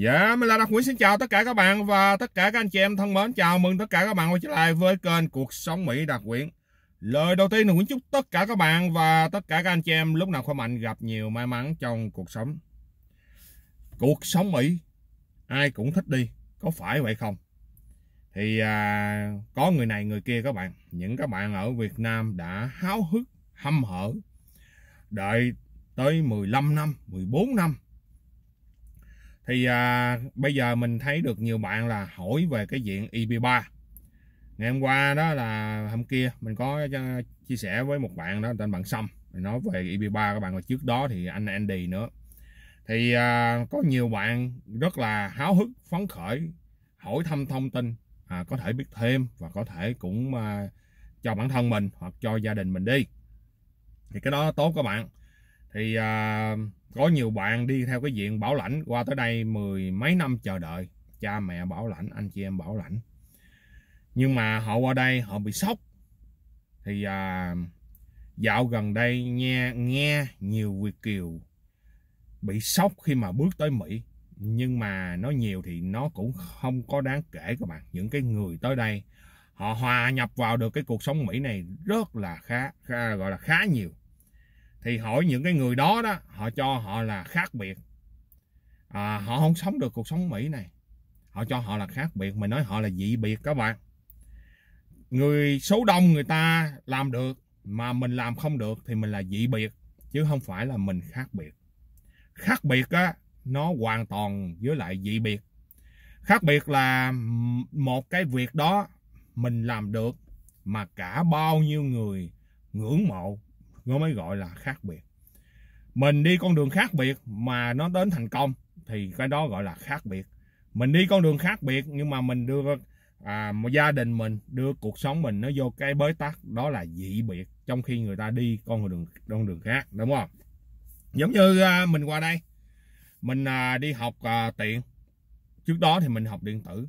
Dạ, mình là Đắc Nguyễn xin chào tất cả các bạn và tất cả các anh chị em thân mến. Chào mừng tất cả các bạn quay trở lại với kênh Cuộc Sống Mỹ Đắc Nguyễn. Lời đầu tiên là Nguyễn chúc tất cả các bạn và tất cả các anh chị em lúc nào khỏe mạnh gặp nhiều may mắn trong cuộc sống. Cuộc sống Mỹ, ai cũng thích đi, có phải vậy không? Thì à, có người này người kia các bạn, những các bạn ở Việt Nam đã háo hức, hâm hở, đợi tới 15 năm, 14 năm thì à, bây giờ mình thấy được nhiều bạn là hỏi về cái diện EP3 ngày hôm qua đó là hôm kia mình có à, chia sẻ với một bạn đó tên bạn Sâm nói về EP3 các bạn là trước đó thì anh Andy nữa thì à, có nhiều bạn rất là háo hức phấn khởi hỏi thăm thông tin à, có thể biết thêm và có thể cũng à, cho bản thân mình hoặc cho gia đình mình đi thì cái đó tốt các bạn thì à, có nhiều bạn đi theo cái diện bảo lãnh qua tới đây mười mấy năm chờ đợi cha mẹ bảo lãnh anh chị em bảo lãnh nhưng mà họ qua đây họ bị sốc thì à, dạo gần đây nghe nghe nhiều việt kiều bị sốc khi mà bước tới mỹ nhưng mà nói nhiều thì nó cũng không có đáng kể các bạn những cái người tới đây họ hòa nhập vào được cái cuộc sống mỹ này rất là khá, khá gọi là khá nhiều thì hỏi những cái người đó đó họ cho họ là khác biệt à, họ không sống được cuộc sống mỹ này họ cho họ là khác biệt mình nói họ là dị biệt các bạn người số đông người ta làm được mà mình làm không được thì mình là dị biệt chứ không phải là mình khác biệt khác biệt á nó hoàn toàn với lại dị biệt khác biệt là một cái việc đó mình làm được mà cả bao nhiêu người ngưỡng mộ nó mới gọi là khác biệt mình đi con đường khác biệt mà nó đến thành công thì cái đó gọi là khác biệt mình đi con đường khác biệt nhưng mà mình đưa à, một gia đình mình đưa cuộc sống mình nó vô cái bế tắc đó là dị biệt trong khi người ta đi con đường con đường khác đúng không giống như à, mình qua đây mình à, đi học à, tiện trước đó thì mình học điện tử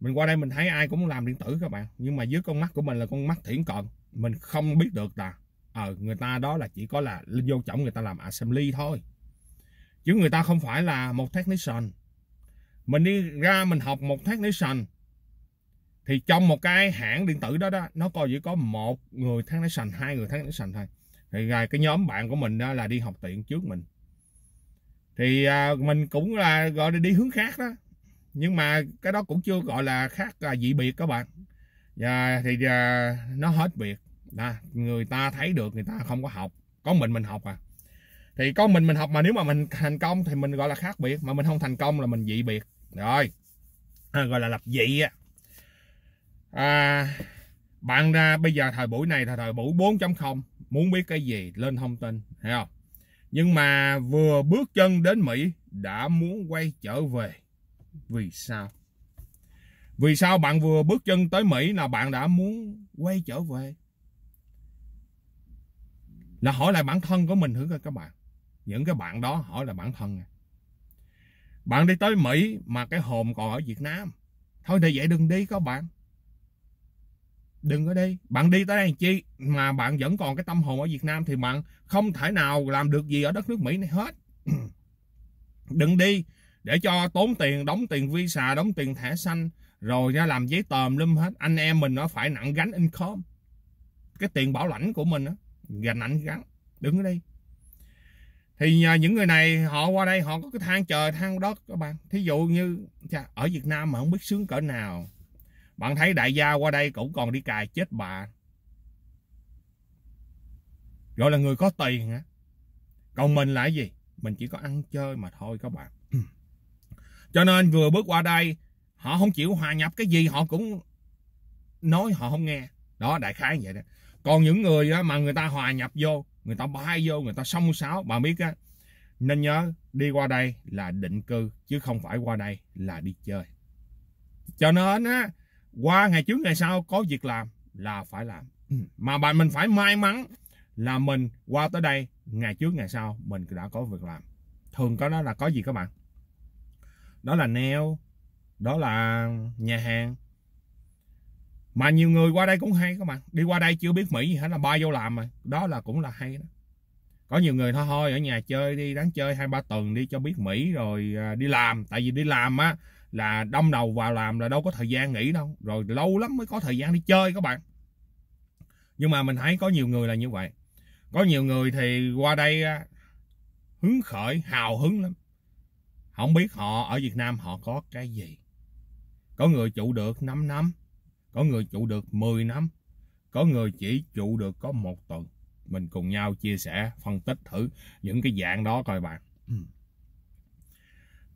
mình qua đây mình thấy ai cũng làm điện tử các bạn nhưng mà dưới con mắt của mình là con mắt thiển cận mình không biết được là ờ người ta đó là chỉ có là linh vô trọng người ta làm assembly thôi chứ người ta không phải là một technician mình đi ra mình học một technician thì trong một cái hãng điện tử đó đó nó coi chỉ có một người technician hai người technician thôi thì cái nhóm bạn của mình đó là đi học tiện trước mình thì à, mình cũng là gọi là đi hướng khác đó nhưng mà cái đó cũng chưa gọi là khác à, dị biệt các bạn và dạ, thì à, nó hết việc đó, người ta thấy được người ta không có học có mình mình học à thì có mình mình học mà nếu mà mình thành công thì mình gọi là khác biệt mà mình không thành công là mình dị biệt rồi à, gọi là lập dị á à, bạn ra bây giờ thời buổi này là thời buổi 4.0 muốn biết cái gì lên thông tin thấy không nhưng mà vừa bước chân đến Mỹ đã muốn quay trở về vì sao vì sao bạn vừa bước chân tới Mỹ là bạn đã muốn quay trở về là hỏi lại bản thân của mình thử coi các bạn những cái bạn đó hỏi là bản thân bạn đi tới mỹ mà cái hồn còn ở việt nam thôi thì vậy đừng đi các bạn đừng có đi bạn đi tới đây chi mà bạn vẫn còn cái tâm hồn ở việt nam thì bạn không thể nào làm được gì ở đất nước mỹ này hết đừng đi để cho tốn tiền đóng tiền visa đóng tiền thẻ xanh rồi ra làm giấy tờ lum hết anh em mình nó phải nặng gánh income cái tiền bảo lãnh của mình đó gành ảnh gắn đứng ở đây thì nhờ những người này họ qua đây họ có cái thang trời thang đất các bạn thí dụ như chà, ở Việt Nam mà không biết sướng cỡ nào bạn thấy đại gia qua đây cũng còn đi cài chết bà gọi là người có tiền hả còn mình là gì mình chỉ có ăn chơi mà thôi các bạn cho nên vừa bước qua đây họ không chịu hòa nhập cái gì họ cũng nói họ không nghe đó đại khái như vậy đó còn những người mà người ta hòa nhập vô người ta bay vô người ta song sáo bà biết á nên nhớ đi qua đây là định cư chứ không phải qua đây là đi chơi cho nên á qua ngày trước ngày sau có việc làm là phải làm mà bạn mình phải may mắn là mình qua tới đây ngày trước ngày sau mình đã có việc làm thường có đó là có gì các bạn đó là neo, đó là nhà hàng mà nhiều người qua đây cũng hay các bạn đi qua đây chưa biết mỹ gì hết là bay vô làm mà đó là cũng là hay đó có nhiều người thôi thôi ở nhà chơi đi đáng chơi hai ba tuần đi cho biết mỹ rồi à, đi làm tại vì đi làm á là đông đầu vào làm là đâu có thời gian nghỉ đâu rồi lâu lắm mới có thời gian đi chơi các bạn nhưng mà mình thấy có nhiều người là như vậy có nhiều người thì qua đây à, hứng khởi hào hứng lắm không biết họ ở việt nam họ có cái gì có người trụ được 5 năm có người trụ được 10 năm, có người chỉ trụ được có một tuần. Mình cùng nhau chia sẻ, phân tích thử những cái dạng đó coi bạn. Ừ.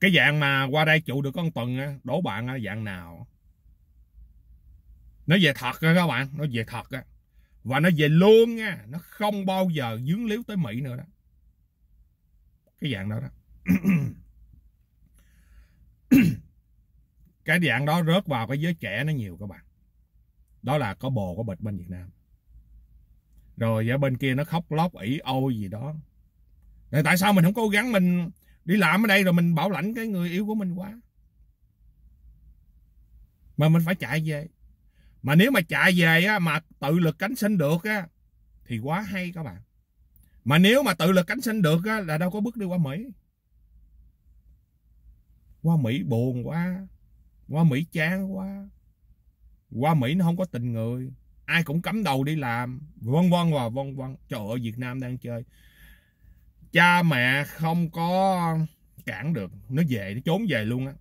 Cái dạng mà qua đây trụ được con tuần đổ bạn dạng nào? Nó về thật á các bạn, nó về thật á. Và nó về luôn nha, nó không bao giờ dướng líu tới Mỹ nữa đó. Cái dạng đó đó. cái dạng đó rớt vào cái giới trẻ nó nhiều các bạn đó là có bồ có bịch bên Việt Nam rồi ở bên kia nó khóc lóc ỉ ôi gì đó rồi tại sao mình không cố gắng mình đi làm ở đây rồi mình bảo lãnh cái người yêu của mình quá mà mình phải chạy về mà nếu mà chạy về á, mà tự lực cánh sinh được á, thì quá hay các bạn mà nếu mà tự lực cánh sinh được á, là đâu có bước đi qua mỹ qua mỹ buồn quá qua mỹ chán quá qua Mỹ nó không có tình người ai cũng cắm đầu đi làm vân vân và vân vân trời ơi Việt Nam đang chơi cha mẹ không có cản được nó về nó trốn về luôn á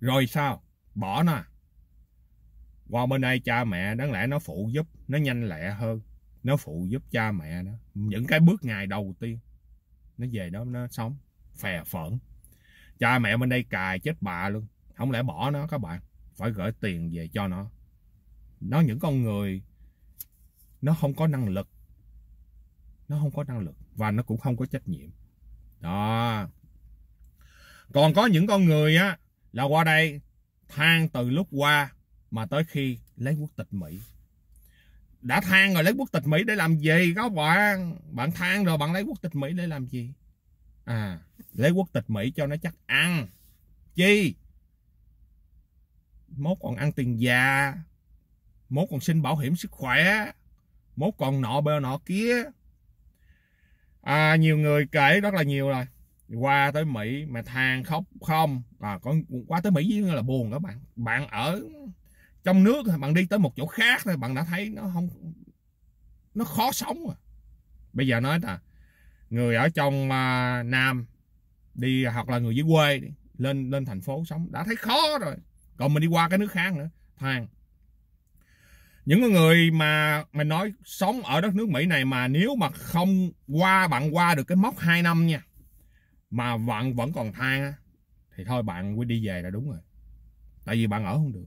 rồi sao bỏ nó à? qua bên đây cha mẹ đáng lẽ nó phụ giúp nó nhanh lẹ hơn nó phụ giúp cha mẹ đó những cái bước ngày đầu tiên nó về đó nó sống phè phỡn cha mẹ bên đây cài chết bà luôn không lẽ bỏ nó các bạn phải gửi tiền về cho nó nó những con người nó không có năng lực nó không có năng lực và nó cũng không có trách nhiệm đó còn có những con người á là qua đây than từ lúc qua mà tới khi lấy quốc tịch mỹ đã than rồi lấy quốc tịch mỹ để làm gì các bạn bạn than rồi bạn lấy quốc tịch mỹ để làm gì à lấy quốc tịch mỹ cho nó chắc ăn chi mốt còn ăn tiền già mốt còn xin bảo hiểm sức khỏe mốt còn nọ bơ nọ kia à, nhiều người kể rất là nhiều rồi qua tới mỹ mà than khóc không à, còn qua tới mỹ với là buồn đó bạn bạn ở trong nước bạn đi tới một chỗ khác thôi bạn đã thấy nó không nó khó sống rồi. À. bây giờ nói là người ở trong uh, nam đi hoặc là người dưới quê đi, lên lên thành phố sống đã thấy khó rồi còn mình đi qua cái nước khác nữa than những người mà mày nói sống ở đất nước Mỹ này mà nếu mà không qua bạn qua được cái mốc 2 năm nha mà bạn vẫn còn than thì thôi bạn quay đi về là đúng rồi tại vì bạn ở không được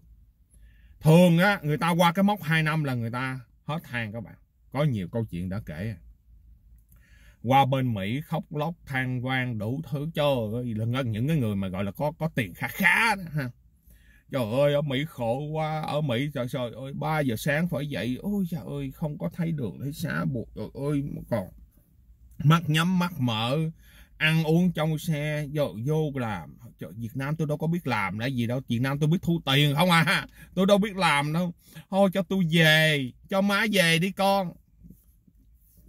thường á người ta qua cái mốc 2 năm là người ta hết than các bạn có nhiều câu chuyện đã kể qua bên Mỹ khóc lóc than quan đủ thứ cho những cái người mà gọi là có có tiền khá khá đó, ha trời ơi ở Mỹ khổ quá ở Mỹ trời trời ơi 3 giờ sáng phải dậy ôi trời ơi không có thấy đường thấy xá buộc trời ơi còn mắt nhắm mắt mở ăn uống trong xe vô, vô làm Trời, Việt Nam tôi đâu có biết làm là gì đâu Việt Nam tôi biết thu tiền không à tôi đâu biết làm đâu thôi cho tôi về cho má về đi con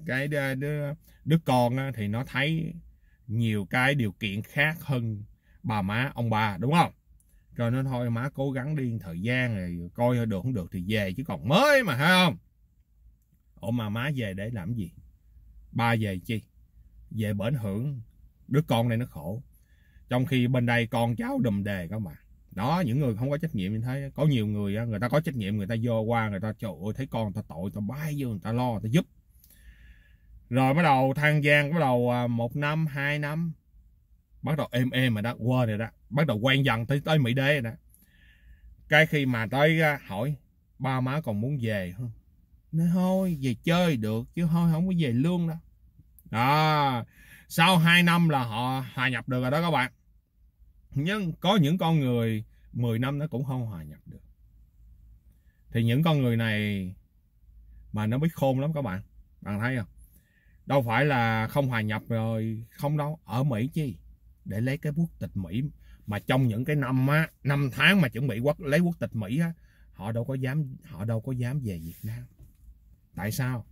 cái đứa, đứa con thì nó thấy nhiều cái điều kiện khác hơn bà má ông bà đúng không cho nên thôi má cố gắng đi thời gian này coi được không được thì về chứ còn mới mà hay không ủa mà má về để làm gì ba về chi về bởi hưởng đứa con này nó khổ trong khi bên đây con cháu đùm đề các bạn đó những người không có trách nhiệm như thế có nhiều người người ta có trách nhiệm người ta vô qua người ta trời ơi thấy con người ta tội tao bái vô người ta lo người ta giúp rồi bắt đầu thang gian bắt đầu à, một năm hai năm bắt đầu êm êm rồi đó quên rồi đó bắt đầu quen dần tới tới mỹ Đê nè, cái khi mà tới à, hỏi ba má còn muốn về không nói thôi về chơi được chứ thôi không có về lương đó. đó sau 2 năm là họ hòa nhập được rồi đó các bạn nhưng có những con người 10 năm nó cũng không hòa nhập được thì những con người này mà nó biết khôn lắm các bạn bạn thấy không đâu phải là không hòa nhập rồi không đâu ở mỹ chi để lấy cái quốc tịch mỹ mà trong những cái năm á năm tháng mà chuẩn bị quốc lấy quốc tịch mỹ á họ đâu có dám họ đâu có dám về việt nam tại sao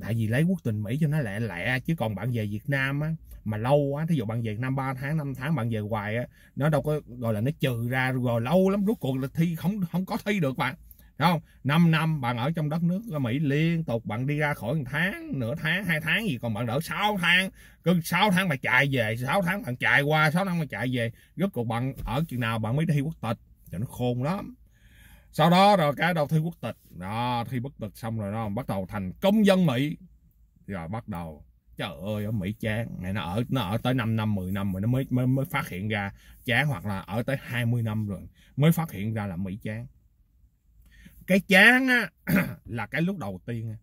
tại vì lấy quốc tịch mỹ cho nó lẹ lẹ chứ còn bạn về việt nam á mà lâu quá thí dụ bạn về việt nam 3 tháng 5 tháng bạn về hoài á nó đâu có gọi là nó trừ ra rồi lâu lắm rốt cuộc là thi không không có thi được bạn không? 5 năm bạn ở trong đất nước Mỹ liên tục bạn đi ra khỏi một tháng, nửa tháng, hai tháng gì còn bạn đỡ 6 tháng, cứ 6 tháng bạn chạy về, 6 tháng bạn chạy qua, 6 năm bạn chạy về, rốt cuộc bạn ở chừng nào bạn mới thi quốc tịch. Thì nó khôn lắm. Sau đó rồi cái đầu thi quốc tịch, đó, thi quốc tịch xong rồi nó bắt đầu thành công dân Mỹ. Rồi bắt đầu trời ơi ở Mỹ chán này nó ở nó ở tới 5 năm 10 năm rồi nó mới mới mới phát hiện ra chán hoặc là ở tới 20 năm rồi mới phát hiện ra là Mỹ chán cái chán á là cái lúc đầu tiên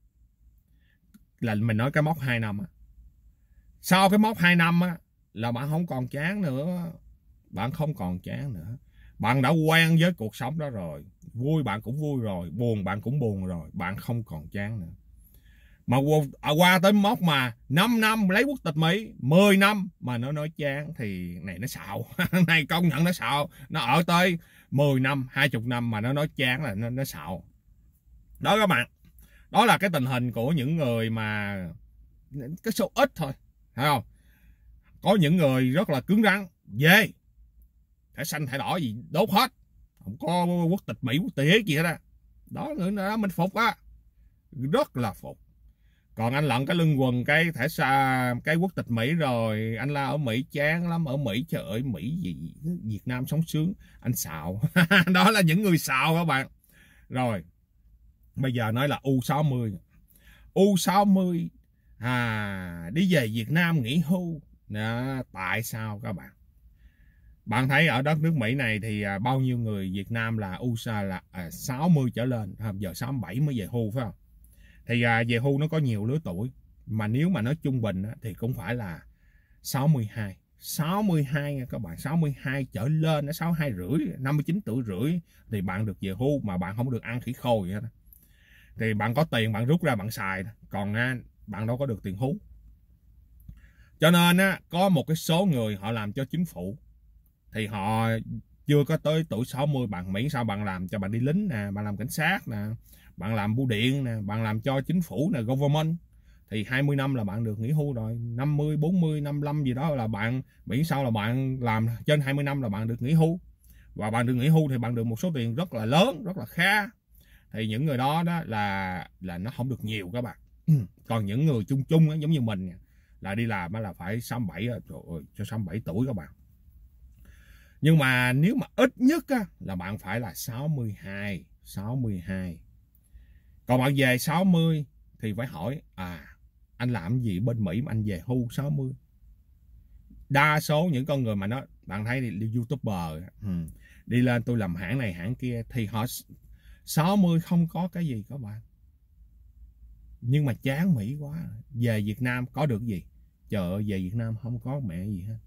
là mình nói cái mốc 2 năm á. sau cái mốc 2 năm á là bạn không còn chán nữa bạn không còn chán nữa bạn đã quen với cuộc sống đó rồi vui bạn cũng vui rồi buồn bạn cũng buồn rồi bạn không còn chán nữa mà à, qua tới mốc mà 5 năm lấy quốc tịch Mỹ 10 năm mà nó nói chán thì này nó xạo này công nhận nó xạo nó ở tới 10 năm 20 năm mà nó nói chán là nó, nó xạo đó các bạn đó là cái tình hình của những người mà cái số ít thôi thấy không có những người rất là cứng rắn dê, thẻ xanh thẻ đỏ gì đốt hết không có quốc tịch mỹ quốc tịch gì hết á đó. đó người đó mình phục á rất là phục còn anh lận cái lưng quần cái thẻ xa cái quốc tịch mỹ rồi anh la ở mỹ chán lắm ở mỹ trời ơi mỹ gì việt nam sống sướng anh xạo đó là những người xạo các bạn rồi bây giờ nói là u 60 u 60 à đi về việt nam nghỉ hưu đó, tại sao các bạn bạn thấy ở đất nước Mỹ này thì à, bao nhiêu người Việt Nam là USA à, là 60 à, trở lên, giờ 67 mới về hưu phải không? thì à, về hưu nó có nhiều lứa tuổi mà nếu mà nói trung bình á, thì cũng phải là 62 62 nha các bạn 62 trở lên 62 rưỡi 59 tuổi rưỡi thì bạn được về hưu mà bạn không được ăn khỉ khôi vậy đó. thì bạn có tiền bạn rút ra bạn xài còn á, à, bạn đâu có được tiền hưu cho nên á, có một cái số người họ làm cho chính phủ thì họ chưa có tới tuổi 60 bạn miễn sao bạn làm cho bạn đi lính nè bạn làm cảnh sát nè bạn làm bưu điện nè bạn làm cho chính phủ nè government thì 20 năm là bạn được nghỉ hưu rồi 50 40 55 gì đó là bạn miễn sao là bạn làm trên 20 năm là bạn được nghỉ hưu và bạn được nghỉ hưu thì bạn được một số tiền rất là lớn rất là kha thì những người đó đó là là nó không được nhiều các bạn còn những người chung chung đó, giống như mình là đi làm là phải 67 ờ, rồi cho 67 tuổi các bạn nhưng mà nếu mà ít nhất á, là bạn phải là 62 62 còn bạn về 60 thì phải hỏi à anh làm gì bên Mỹ mà anh về hưu 60 đa số những con người mà nó bạn thấy đi, youtuber đi lên tôi làm hãng này hãng kia thì họ 60 không có cái gì các bạn nhưng mà chán Mỹ quá về Việt Nam có được gì chợ về Việt Nam không có mẹ gì hết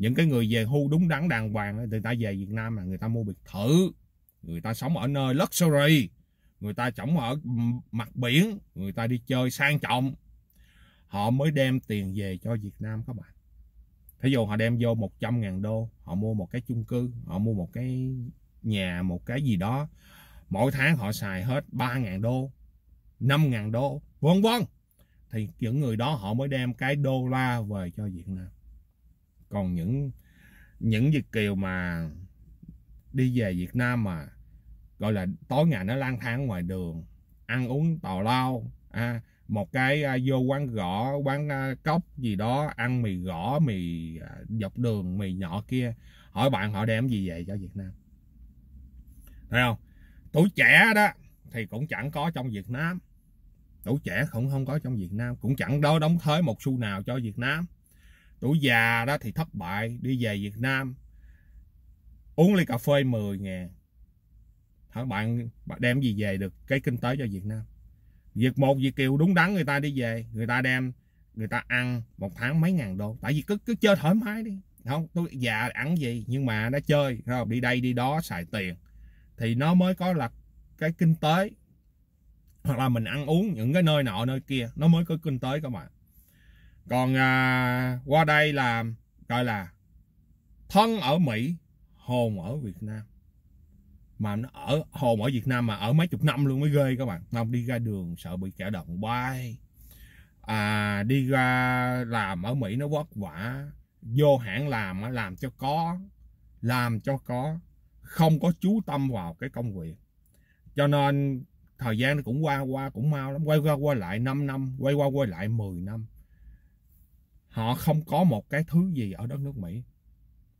những cái người về hưu đúng đắn đàng hoàng người ta về Việt Nam là người ta mua biệt thự người ta sống ở nơi luxury người ta sống ở mặt biển người ta đi chơi sang trọng họ mới đem tiền về cho Việt Nam các bạn thí dụ họ đem vô 100 ngàn đô họ mua một cái chung cư họ mua một cái nhà một cái gì đó mỗi tháng họ xài hết 3 ngàn đô 5 ngàn đô vân vân thì những người đó họ mới đem cái đô la về cho Việt Nam còn những những Việt kiều mà đi về Việt Nam mà gọi là tối ngày nó lang thang ngoài đường ăn uống tào lao à, một cái à, vô quán gõ quán à, cốc gì đó ăn mì gõ mì à, dọc đường mì nhỏ kia hỏi bạn họ đem gì về cho Việt Nam thấy không tuổi trẻ đó thì cũng chẳng có trong Việt Nam tuổi trẻ cũng không có trong Việt Nam cũng chẳng đó đóng thế một xu nào cho Việt Nam tuổi già đó thì thất bại đi về Việt Nam uống ly cà phê 10 ngàn hả bạn đem gì về được cái kinh tế cho Việt Nam việc một việc kiều đúng đắn người ta đi về người ta đem người ta ăn một tháng mấy ngàn đô tại vì cứ cứ chơi thoải mái đi không tôi già ăn gì nhưng mà nó chơi không đi đây đi đó xài tiền thì nó mới có là cái kinh tế hoặc là mình ăn uống những cái nơi nọ nơi kia nó mới có kinh tế các bạn còn à, qua đây là gọi là thân ở mỹ hồn ở việt nam mà nó ở hồn ở việt nam mà ở mấy chục năm luôn mới ghê các bạn không đi ra đường sợ bị kẻ đồng bay à, đi ra làm ở mỹ nó vất vả vô hãng làm làm cho có làm cho có không có chú tâm vào cái công việc cho nên thời gian nó cũng qua qua cũng mau lắm quay qua quay lại 5 năm quay qua quay lại 10 năm họ không có một cái thứ gì ở đất nước mỹ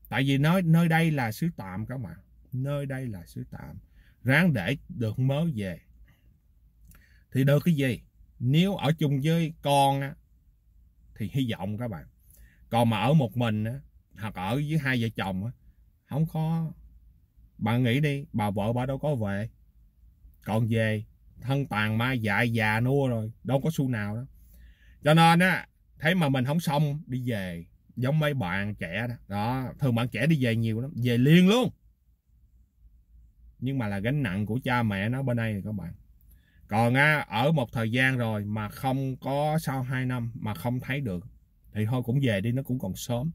tại vì nói nơi đây là xứ tạm các bạn nơi đây là xứ tạm ráng để được mớ về thì được cái gì nếu ở chung với con á, thì hy vọng các bạn còn mà ở một mình á, hoặc ở với hai vợ chồng á, không có bạn nghĩ đi bà vợ bà đâu có về còn về thân tàn ma dại già nua rồi đâu có xu nào đó cho nên á thế mà mình không xong đi về giống mấy bạn trẻ đó đó thường bạn trẻ đi về nhiều lắm về liền luôn nhưng mà là gánh nặng của cha mẹ nó bên đây các bạn còn á, ở một thời gian rồi mà không có sau 2 năm mà không thấy được thì thôi cũng về đi nó cũng còn sớm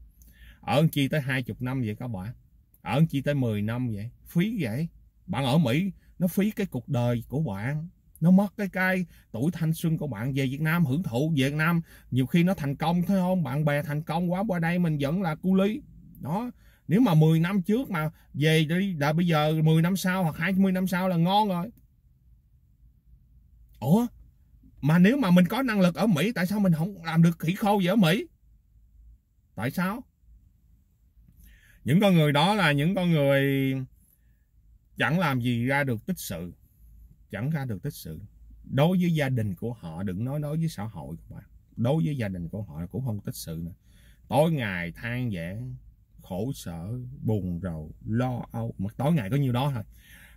ở chi tới hai chục năm vậy các bạn ở chi tới 10 năm vậy phí vậy bạn ở mỹ nó phí cái cuộc đời của bạn nó mất cái cái tuổi thanh xuân của bạn về Việt Nam hưởng thụ Việt Nam nhiều khi nó thành công thôi không bạn bè thành công quá qua đây mình vẫn là cu lý đó nếu mà 10 năm trước mà về đi là bây giờ 10 năm sau hoặc 20 năm sau là ngon rồi Ủa mà nếu mà mình có năng lực ở Mỹ tại sao mình không làm được khỉ khô gì ở Mỹ tại sao những con người đó là những con người chẳng làm gì ra được tích sự chẳng ra được tích sự đối với gia đình của họ đừng nói đối với xã hội các bạn đối với gia đình của họ cũng không tích sự nữa tối ngày than vãn khổ sở buồn rầu lo âu mà tối ngày có nhiêu đó thôi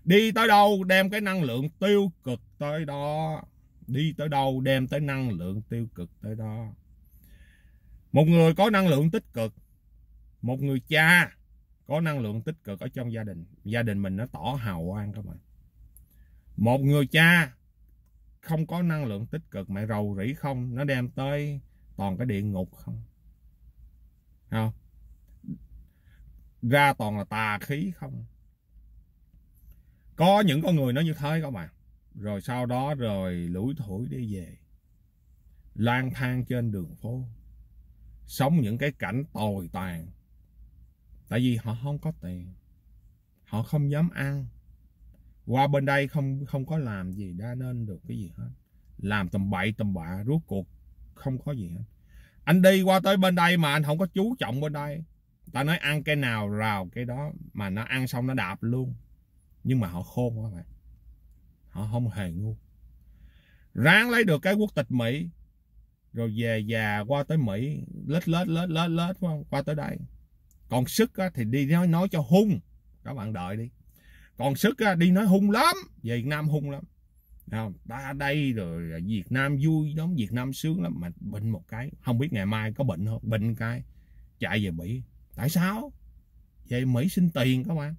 đi tới đâu đem cái năng lượng tiêu cực tới đó đi tới đâu đem tới năng lượng tiêu cực tới đó một người có năng lượng tích cực một người cha có năng lượng tích cực ở trong gia đình gia đình mình nó tỏ hào quang các bạn một người cha không có năng lượng tích cực mẹ rầu rĩ không nó đem tới toàn cái địa ngục không không ra toàn là tà khí không có những con người nó như thế các mà, rồi sau đó rồi lủi thủi đi về lang thang trên đường phố sống những cái cảnh tồi tàn tại vì họ không có tiền họ không dám ăn qua bên đây không không có làm gì đã nên được cái gì hết làm tầm bậy tầm bạ rốt cuộc không có gì hết anh đi qua tới bên đây mà anh không có chú trọng bên đây ta nói ăn cái nào rào cái đó mà nó ăn xong nó đạp luôn nhưng mà họ khôn quá vậy họ không hề ngu ráng lấy được cái quốc tịch mỹ rồi về già qua tới mỹ lết lết lết lết lết qua tới đây còn sức á, thì đi nói nói cho hung các bạn đợi đi còn sức đi nói hung lắm về việt nam hung lắm không ta đây rồi à, việt nam vui lắm việt nam sướng lắm mà bệnh một cái không biết ngày mai có bệnh không bệnh cái chạy về mỹ tại sao về mỹ xin tiền các bạn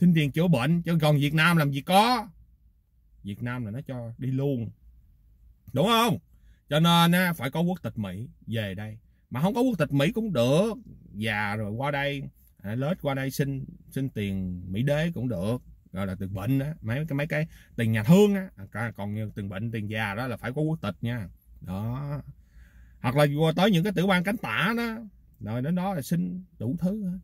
xin tiền chữa bệnh chứ còn việt nam làm gì có việt nam là nó cho đi luôn đúng không cho nên á, phải có quốc tịch mỹ về đây mà không có quốc tịch mỹ cũng được già rồi qua đây à, lết qua đây xin xin tiền mỹ đế cũng được gọi là tiền bệnh đó mấy cái mấy cái tiền nhà thương á à, còn như tiền bệnh tiền già đó là phải có quốc tịch nha đó hoặc là qua tới những cái tiểu bang cánh tả đó rồi đến đó là xin đủ thứ đó.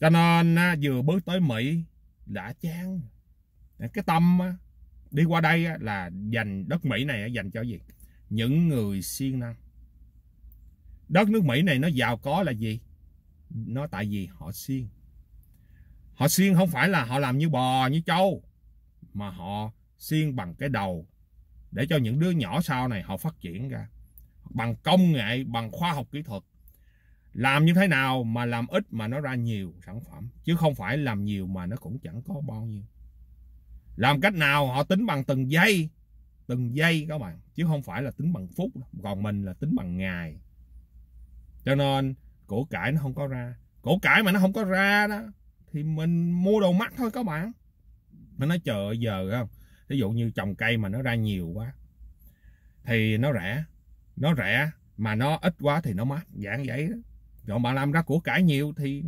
cho nên vừa bước tới mỹ đã chán à, cái tâm đi qua đây là dành đất mỹ này dành cho gì những người siêng năng đất nước mỹ này nó giàu có là gì nó tại vì họ siêng họ siêng không phải là họ làm như bò như trâu mà họ siêng bằng cái đầu để cho những đứa nhỏ sau này họ phát triển ra bằng công nghệ bằng khoa học kỹ thuật làm như thế nào mà làm ít mà nó ra nhiều sản phẩm chứ không phải làm nhiều mà nó cũng chẳng có bao nhiêu làm cách nào họ tính bằng từng giây từng giây các bạn chứ không phải là tính bằng phút còn mình là tính bằng ngày cho nên cổ cải nó không có ra cổ cải mà nó không có ra đó thì mình mua đồ mắc thôi các bạn nó nói chờ giờ không ví dụ như trồng cây mà nó ra nhiều quá thì nó rẻ nó rẻ mà nó ít quá thì nó mắc dạng vậy đó còn bạn làm ra củ cải nhiều thì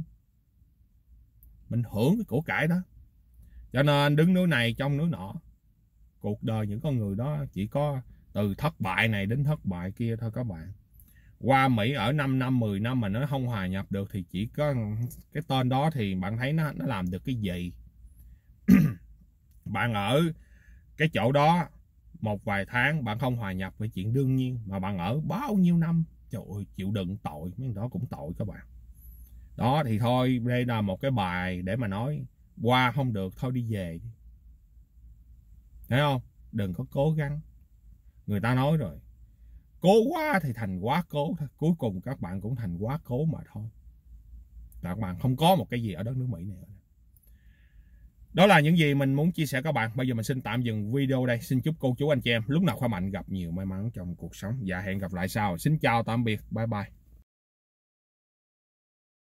mình hưởng cái củ cải đó cho nên đứng núi này trong núi nọ cuộc đời những con người đó chỉ có từ thất bại này đến thất bại kia thôi các bạn qua Mỹ ở 5 năm 10 năm mà nó không hòa nhập được thì chỉ có cái tên đó thì bạn thấy nó nó làm được cái gì bạn ở cái chỗ đó một vài tháng bạn không hòa nhập với chuyện đương nhiên mà bạn ở bao nhiêu năm trời ơi chịu đựng tội mấy đó cũng tội các bạn đó thì thôi đây là một cái bài để mà nói qua không được thôi đi về thấy không đừng có cố gắng người ta nói rồi cố quá thì thành quá cố thôi cuối cùng các bạn cũng thành quá cố mà thôi các bạn không có một cái gì ở đất nước mỹ này đó là những gì mình muốn chia sẻ các bạn bây giờ mình xin tạm dừng video đây xin chúc cô chú anh chị em lúc nào khoa mạnh gặp nhiều may mắn trong cuộc sống và hẹn gặp lại sau xin chào tạm biệt bye bye